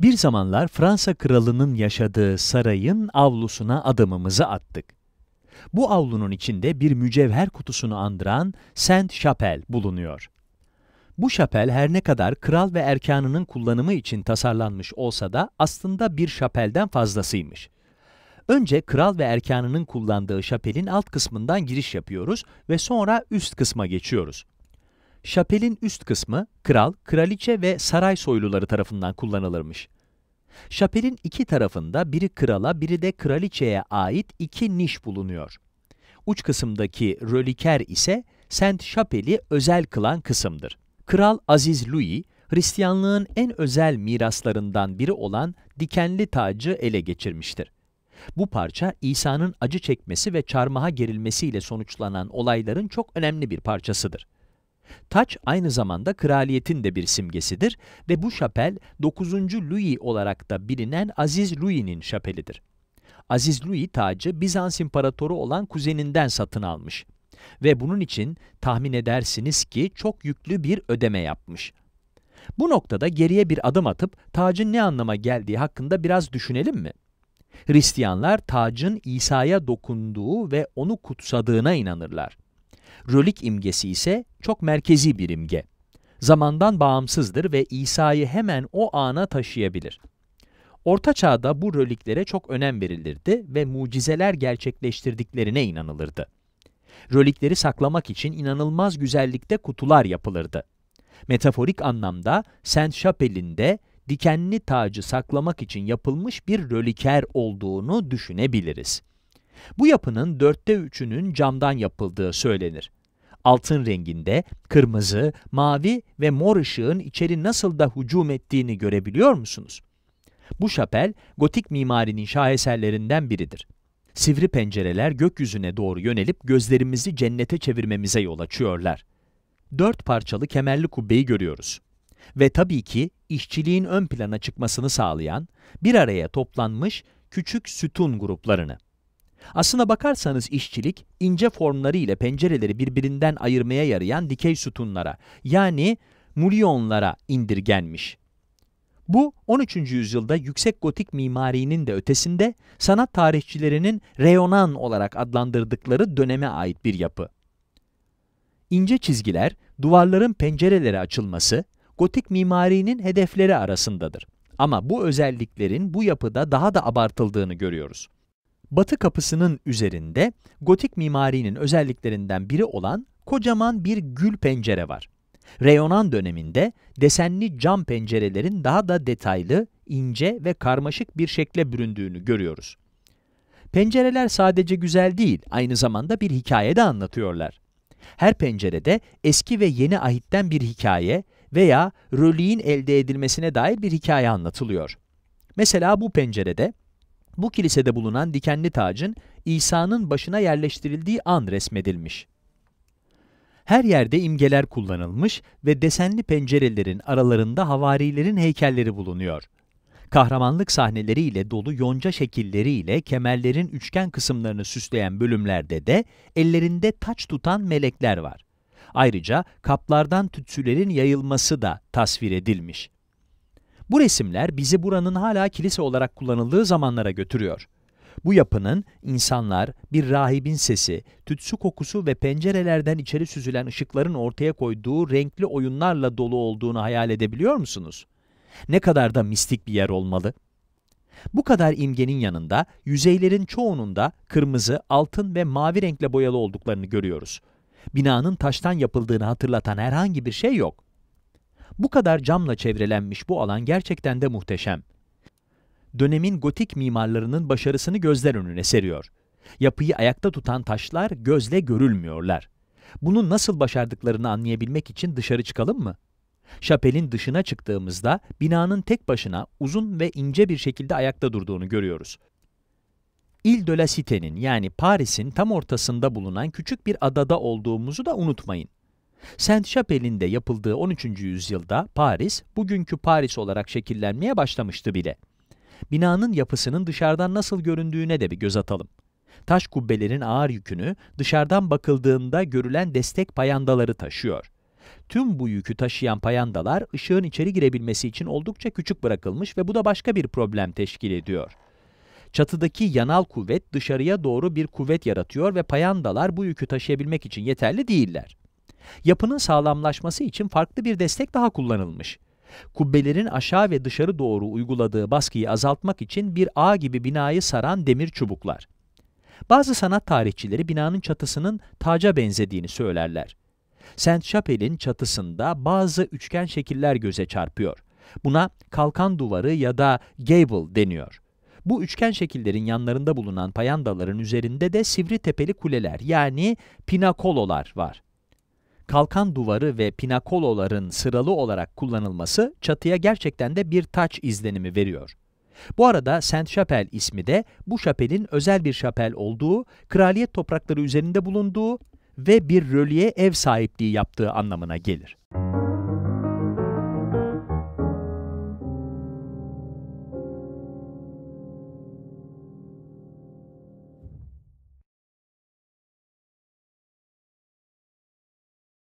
Bir zamanlar Fransa kralının yaşadığı sarayın avlusuna adımımızı attık. Bu avlunun içinde bir mücevher kutusunu andıran Saint Chapelle bulunuyor. Bu şapel her ne kadar kral ve erkanının kullanımı için tasarlanmış olsa da aslında bir şapelden fazlasıymış. Önce kral ve erkanının kullandığı şapelin alt kısmından giriş yapıyoruz ve sonra üst kısma geçiyoruz. Şapelin üst kısmı kral, kraliçe ve saray soyluları tarafından kullanılırmış. Şapelin iki tarafında biri krala, biri de kraliçeye ait iki niş bulunuyor. Uç kısımdaki röliker ise Saint Şapeli özel kılan kısımdır. Kral Aziz Louis, Hristiyanlığın en özel miraslarından biri olan dikenli tacı ele geçirmiştir. Bu parça İsa'nın acı çekmesi ve çarmıha gerilmesiyle sonuçlanan olayların çok önemli bir parçasıdır. Taç aynı zamanda kraliyetin de bir simgesidir ve bu şapel 9. Louis olarak da bilinen Aziz Louis'nin şapelidir. Aziz Louis tacı Bizans imparatoru olan kuzeninden satın almış ve bunun için tahmin edersiniz ki çok yüklü bir ödeme yapmış. Bu noktada geriye bir adım atıp tacın ne anlama geldiği hakkında biraz düşünelim mi? Hristiyanlar tacın İsa'ya dokunduğu ve onu kutsadığına inanırlar. Rölik imgesi ise çok merkezi bir imge. Zamandan bağımsızdır ve İsa'yı hemen o ana taşıyabilir. Orta Çağ'da bu röliklere çok önem verilirdi ve mucizeler gerçekleştirdiklerine inanılırdı. Rölikleri saklamak için inanılmaz güzellikte kutular yapılırdı. Metaforik anlamda Saint Chapel'inde dikenli tacı saklamak için yapılmış bir röliker olduğunu düşünebiliriz. Bu yapının dörtte üçünün camdan yapıldığı söylenir. Altın renginde kırmızı, mavi ve mor ışığın içeri nasıl da hücum ettiğini görebiliyor musunuz? Bu şapel, gotik mimarinin şaheserlerinden biridir. Sivri pencereler gökyüzüne doğru yönelip gözlerimizi cennete çevirmemize yol açıyorlar. Dört parçalı kemerli kubbeyi görüyoruz. Ve tabii ki işçiliğin ön plana çıkmasını sağlayan, bir araya toplanmış küçük sütun gruplarını. Aslına bakarsanız işçilik, ince formları ile pencereleri birbirinden ayırmaya yarayan dikey sütunlara, yani mulyonlara indirgenmiş. Bu 13. yüzyılda yüksek gotik mimarinin de ötesinde sanat tarihçilerinin reyonan olarak adlandırdıkları döneme ait bir yapı. İnce çizgiler, duvarların pencereleri açılması, gotik mimarinin hedefleri arasındadır. Ama bu özelliklerin bu yapıda daha da abartıldığını görüyoruz. Batı kapısının üzerinde gotik mimarinin özelliklerinden biri olan kocaman bir gül pencere var. Reyonan döneminde desenli cam pencerelerin daha da detaylı, ince ve karmaşık bir şekle büründüğünü görüyoruz. Pencereler sadece güzel değil, aynı zamanda bir hikaye de anlatıyorlar. Her pencerede eski ve yeni ahitten bir hikaye veya röliğin elde edilmesine dair bir hikaye anlatılıyor. Mesela bu pencerede bu kilisede bulunan dikenli tacın İsa'nın başına yerleştirildiği an resmedilmiş. Her yerde imgeler kullanılmış ve desenli pencerelerin aralarında havarilerin heykelleri bulunuyor. Kahramanlık sahneleriyle dolu yonca şekilleriyle kemerlerin üçgen kısımlarını süsleyen bölümlerde de ellerinde taç tutan melekler var. Ayrıca kaplardan tütsülerin yayılması da tasvir edilmiş. Bu resimler bizi buranın hala kilise olarak kullanıldığı zamanlara götürüyor. Bu yapının insanlar, bir rahibin sesi, tütsü kokusu ve pencerelerden içeri süzülen ışıkların ortaya koyduğu renkli oyunlarla dolu olduğunu hayal edebiliyor musunuz? Ne kadar da mistik bir yer olmalı. Bu kadar imgenin yanında yüzeylerin çoğunun da kırmızı, altın ve mavi renkle boyalı olduklarını görüyoruz. Binanın taştan yapıldığını hatırlatan herhangi bir şey yok. Bu kadar camla çevrelenmiş bu alan gerçekten de muhteşem. Dönemin gotik mimarlarının başarısını gözler önüne seriyor. Yapıyı ayakta tutan taşlar gözle görülmüyorlar. Bunu nasıl başardıklarını anlayabilmek için dışarı çıkalım mı? Şapelin dışına çıktığımızda binanın tek başına uzun ve ince bir şekilde ayakta durduğunu görüyoruz. Ile de la Cité'nin yani Paris'in tam ortasında bulunan küçük bir adada olduğumuzu da unutmayın. Saint-Chapelle'in de yapıldığı 13. yüzyılda Paris, bugünkü Paris olarak şekillenmeye başlamıştı bile. Binanın yapısının dışarıdan nasıl göründüğüne de bir göz atalım. Taş kubbelerin ağır yükünü dışarıdan bakıldığında görülen destek payandaları taşıyor. Tüm bu yükü taşıyan payandalar ışığın içeri girebilmesi için oldukça küçük bırakılmış ve bu da başka bir problem teşkil ediyor. Çatıdaki yanal kuvvet dışarıya doğru bir kuvvet yaratıyor ve payandalar bu yükü taşıyabilmek için yeterli değiller. Yapının sağlamlaşması için farklı bir destek daha kullanılmış. Kubbelerin aşağı ve dışarı doğru uyguladığı baskıyı azaltmak için bir ağ gibi binayı saran demir çubuklar. Bazı sanat tarihçileri binanın çatısının taca benzediğini söylerler. Saint Chapel'in çatısında bazı üçgen şekiller göze çarpıyor. Buna kalkan duvarı ya da gable deniyor. Bu üçgen şekillerin yanlarında bulunan payandaların üzerinde de sivri tepeli kuleler yani pinakololar var kalkan duvarı ve pinakoloların sıralı olarak kullanılması çatıya gerçekten de bir taç izlenimi veriyor. Bu arada Saint Chapel ismi de bu şapelin özel bir şapel olduğu, kraliyet toprakları üzerinde bulunduğu ve bir rölye ev sahipliği yaptığı anlamına gelir.